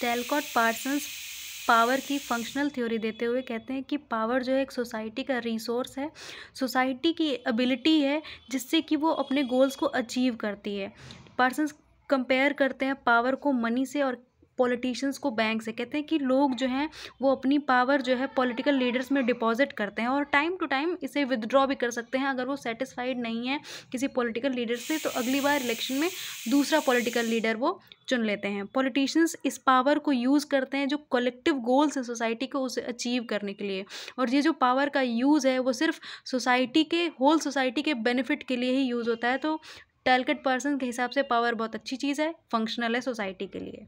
टेलकॉट Parsons power की functional theory देते हुए कहते हैं कि पावर जो है एक सोसाइटी का रिसोर्स है सोसाइटी की एबिलिटी है जिससे कि वो अपने गोल्स को अचीव करती है पार्सन्स कंपेयर करते हैं पावर को मनी से और पॉलिटिशियंस को बैंक से कहते हैं कि लोग जो हैं वो अपनी पावर जो है पॉलिटिकल लीडर्स में डिपॉजिट करते हैं और टाइम टू टाइम इसे विदड्रॉ भी कर सकते हैं अगर वो सेटिस्फाइड नहीं है किसी पॉलिटिकल लीडर से तो अगली बार इलेक्शन में दूसरा पॉलिटिकल लीडर वो चुन लेते हैं पॉलिटिशियंस इस पावर को यूज़ करते हैं जो कलेक्टिव गोल्स है सोसाइटी को उसे अचीव करने के लिए और ये जो पावर का यूज़ है वो सिर्फ सोसाइटी के होल सोसाइटी के बेनिफिट के लिए ही यूज़ होता है तो टारगेट पर्सन के हिसाब से पावर बहुत अच्छी चीज़ है फंक्शनल है सोसाइटी के लिए